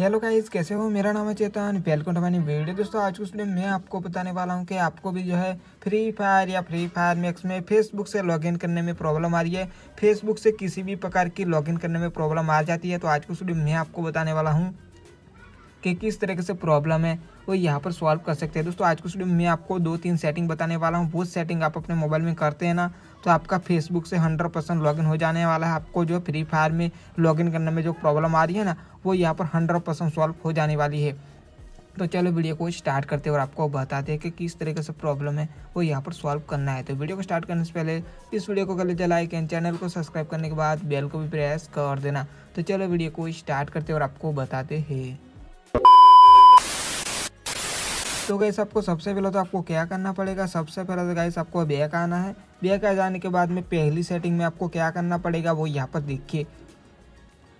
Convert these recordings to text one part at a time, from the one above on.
hello guys कैसे हो मेरा नाम है Chetan welcome to my video दोस्तों आज के दिन मैं आपको बताने वाला हूं कि आपको भी जो है फ्री फायर या फ्री फायर मैक्स में फेसबुक से लॉगिन करने में प्रॉब्लम आ रही है फेसबुक से किसी भी प्रकार की लॉगिन करने में प्रॉब्लम आ जाती है तो आज के दिन मैं आपको बताने वाला हूँ कि किस तरीके से प्रॉब्लम है वो यहाँ पर सॉल्व कर सकते हैं दोस्तों आज के वीडियो में मैं आपको दो तीन सेटिंग बताने वाला हूँ वो सेटिंग आप अपने मोबाइल में करते हैं ना तो आपका फेसबुक से हंड्रेड परसेंट लॉगिन हो जाने वाला है आपको जो फ्री फायर में लॉगिन करने में जो प्रॉब्लम आ रही है ना वो यहाँ पर हंड्रेड परसेंट सॉल्व हो जाने वाली है तो चलो वीडियो को स्टार्ट करते हैं और आपको बताते हैं कि किस तरीके से प्रॉब्लम है वो यहाँ पर सॉल्व करना है तो वीडियो को स्टार्ट करने से पहले इस वीडियो को कर लेते लाइक एंड चैनल को सब्सक्राइब करने के बाद बेल को भी प्रेस कर देना तो चलो वीडियो को स्टार्ट करते और आपको बताते हैं तो गैस आपको सबसे पहले तो आपको क्या करना पड़ेगा सबसे पहले तो गैस आपको बैक आना है बैक आ जाने के बाद में पहली सेटिंग में आपको क्या करना पड़ेगा वो यहाँ पर देखिए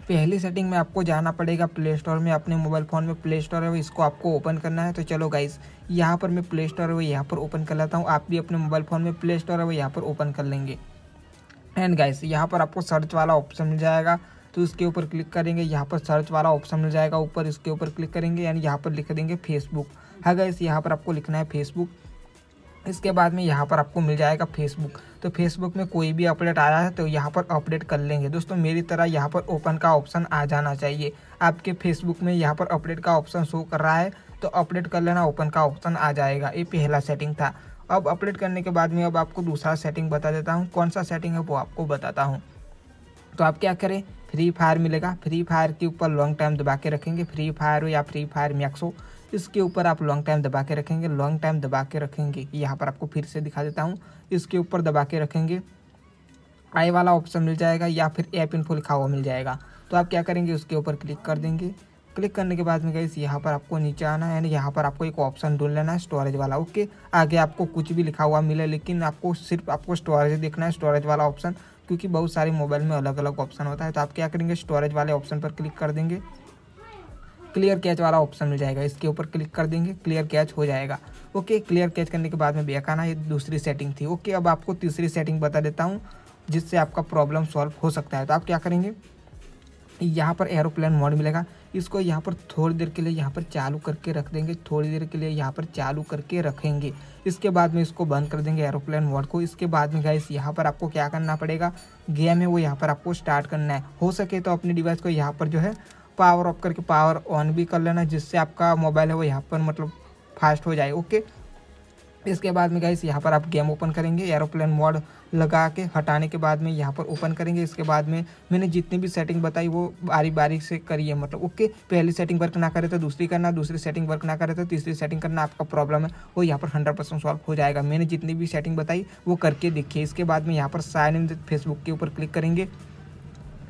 पहली सेटिंग में आपको जाना पड़ेगा प्ले स्टोर में अपने मोबाइल फ़ोन में प्ले स्टोर है वो इसको आपको ओपन करना है तो चलो गाइस यहाँ पर मैं प्ले स्टोर है वो यहाँ पर ओपन कर लेता हूँ आप भी अपने मोबाइल फ़ोन में प्ले स्टोर है वो यहाँ पर ओपन कर लेंगे एंड गाइस यहाँ पर आपको सर्च वाला ऑप्शन मिल जाएगा तो इसके ऊपर क्लिक करेंगे यहाँ पर सर्च वाला ऑप्शन मिल जाएगा ऊपर इसके ऊपर क्लिक करेंगे यानी यहाँ पर लिख देंगे फेसबुक है हाँ गैस यहाँ पर आपको लिखना है फेसबुक इसके बाद में यहाँ पर आपको मिल जाएगा फेसबुक तो फेसबुक में कोई भी अपडेट आया है तो यहाँ पर अपडेट कर लेंगे दोस्तों मेरी तरह यहाँ पर ओपन का ऑप्शन आ जाना चाहिए आपके फेसबुक में यहाँ पर अपडेट का ऑप्शन शो कर रहा है तो अपडेट कर लेना ओपन का ऑप्शन आ जाएगा ये पहला सेटिंग था अब अपडेट करने के बाद में अब आपको दूसरा सेटिंग बता देता हूँ कौन सा सेटिंग है वो आपको बताता हूँ तो आप क्या करें फ्री फायर मिलेगा फ्री फायर के ऊपर लॉन्ग टाइम दबा के रखेंगे फ्री फायर हो या फ्री फायर मैक्स हो इसके ऊपर आप लॉन्ग टाइम दबा के रखेंगे लॉन्ग टाइम दबा के रखेंगे यहाँ पर आपको फिर से दिखा देता हूँ इसके ऊपर दबा के रखेंगे आई वाला ऑप्शन मिल जाएगा या फिर ऐप इन्फो लिखा हुआ मिल जाएगा तो आप क्या करेंगे उसके ऊपर क्लिक कर देंगे क्लिक करने के बाद में गई यहाँ पर आपको नीचे आना है यहाँ पर आपको एक ऑप्शन ढूंढ लेना है स्टोरेज वाला ओके आगे आपको कुछ भी लिखा हुआ मिले लेकिन आपको सिर्फ आपको स्टोरेज देखना है स्टोरेज वाला ऑप्शन क्योंकि बहुत सारे मोबाइल में अलग अलग ऑप्शन होता है तो आप क्या करेंगे स्टोरेज वाले ऑप्शन पर क्लिक कर देंगे क्लियर कैच वाला ऑप्शन मिल जाएगा इसके ऊपर क्लिक कर देंगे क्लियर कैच हो जाएगा ओके क्लियर कैच करने के बाद में बैक आना ये दूसरी सेटिंग थी ओके अब आपको तीसरी सेटिंग बता देता हूँ जिससे आपका प्रॉब्लम सॉल्व हो सकता है तो आप क्या करेंगे यहाँ पर एरोप्लेन मोड मिलेगा इसको यहाँ पर थोड़ी देर के लिए यहाँ पर चालू करके रख देंगे थोड़ी देर के लिए यहाँ पर चालू करके रखेंगे इसके बाद में इसको बंद कर देंगे एरोप्लेन मोड को इसके बाद में गाइस यहाँ पर आपको क्या करना पड़ेगा गेम है वो यहाँ पर आपको स्टार्ट करना है हो सके तो अपने डिवाइस को यहाँ पर जो है पावर ऑफ करके पावर ऑन भी कर लेना जिससे आपका मोबाइल है वो यहाँ पर मतलब फास्ट हो जाए ओके इसके बाद में गाइस यहाँ पर आप गेम ओपन करेंगे एरोप्लेन मोड लगा के हटाने के बाद में यहाँ पर ओपन करेंगे इसके बाद में मैंने जितनी भी सेटिंग बताई वो बारी बारी से करिए मतलब ओके पहली सेटिंग वर्क ना करे तो दूसरी करना दूसरी सेटिंग वर्क ना करे तो तीसरी सेटिंग करना आपका प्रॉब्लम है वो यहाँ पर हंड्रेड परसेंट सॉल्व हो जाएगा मैंने जितनी भी सेटिंग बताई वो करके देखिए इसके बाद में यहाँ पर साइन इन फेसबुक के ऊपर क्लिक करेंगे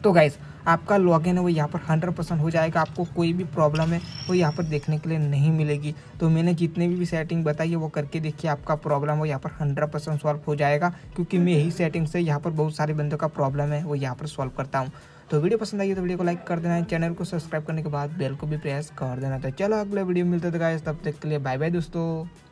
तो गाइज़ आपका लॉगिन है वो यहाँ पर हंड्रेड परसेंट हो जाएगा आपको कोई भी प्रॉब्लम है वो यहाँ पर देखने के लिए नहीं मिलेगी तो मैंने जितने भी सेटिंग बताई है वो करके देखिए आपका प्रॉब्लम वो यहाँ पर हंड्रेड परसेंट सॉल्व हो जाएगा क्योंकि मैं यही सेटिंग से यहाँ पर बहुत सारे बंदों का प्रॉब्लम है वो यहाँ पर सॉल्व करता हूँ तो वीडियो पसंद आई तो वीडियो को लाइक कर देना है चैनल को सब्सक्राइब करने के बाद बेल को भी प्रेस कर देना था तो चलो अगले वीडियो मिलते थे गाइस तो तब तक के लिए बाय बाय दोस्तों